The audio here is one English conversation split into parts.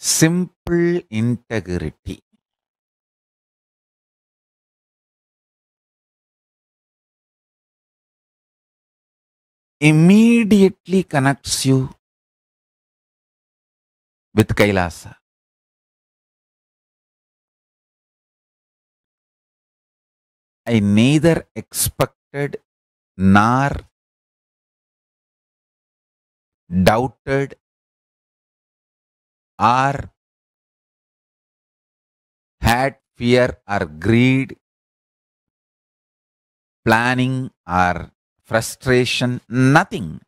simple integrity. Immediately connects you with Kailasa. I neither expected nor doubted or had fear or greed, planning or frustration, nothing.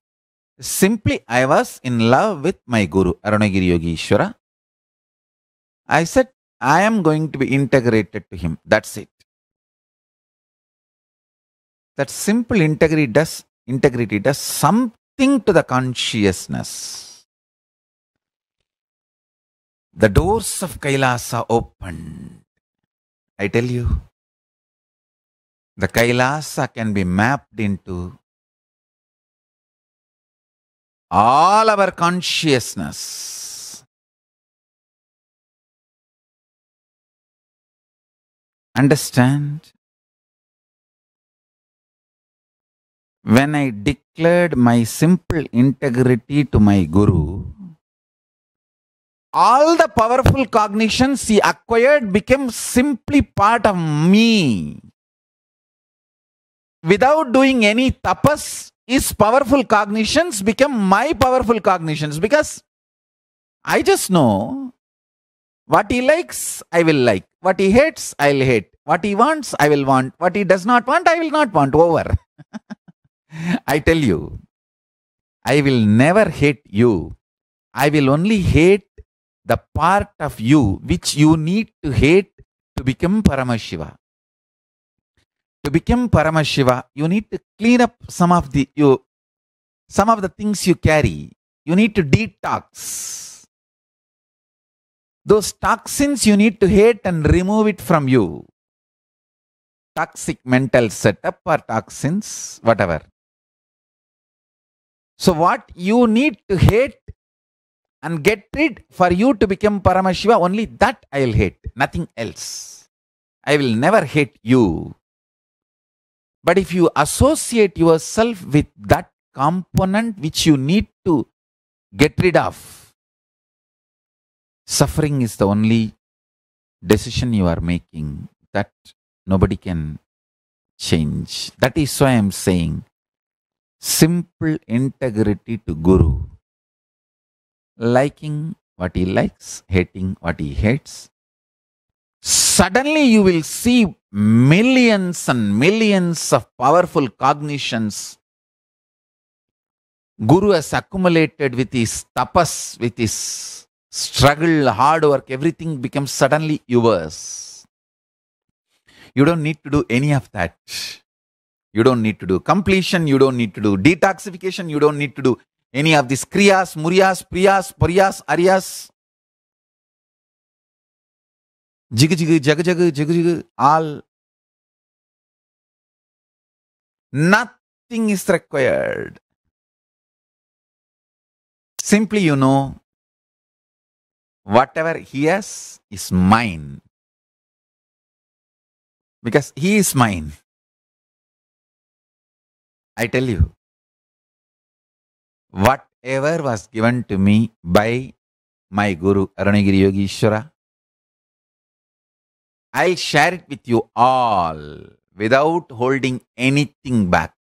Simply, I was in love with my Guru, Arunagiri Yogeshwara. I said, I am going to be integrated to him. That's it. That simple integrity does, integrity does something to the consciousness. The doors of Kailasa opened. I tell you, the Kailasa can be mapped into all our consciousness. Understand? When I declared my simple integrity to my Guru, all the powerful cognitions he acquired became simply part of me. Without doing any tapas, his powerful cognitions became my powerful cognitions because I just know what he likes, I will like. What he hates, I'll hate. What he wants, I will want. What he does not want, I will not want. Over. I tell you, I will never hate you. I will only hate the part of you which you need to hate to become Paramashiva. To become Paramashiva, you need to clean up some of the you some of the things you carry. You need to detox. Those toxins you need to hate and remove it from you. Toxic mental setup or toxins, whatever. So, what you need to hate and get rid for you to become Paramashiva, only that I will hate, nothing else. I will never hate you. But if you associate yourself with that component which you need to get rid of, suffering is the only decision you are making that nobody can change. That is why I am saying simple integrity to Guru liking what he likes, hating what he hates. Suddenly, you will see millions and millions of powerful cognitions Guru has accumulated with his tapas, with his struggle, hard work, everything becomes suddenly yours. You don't need to do any of that. You don't need to do completion, you don't need to do detoxification, you don't need to do any of these Kriyas, Muryas, Priyas, Pariyas, Aryas, Jig Jig Jag Jag Jig Jig, all. Nothing is required. Simply you know, whatever he has is mine. Because he is mine. I tell you, whatever was given to me by my Guru Arunagiri Yogishwara, I'll share it with you all without holding anything back.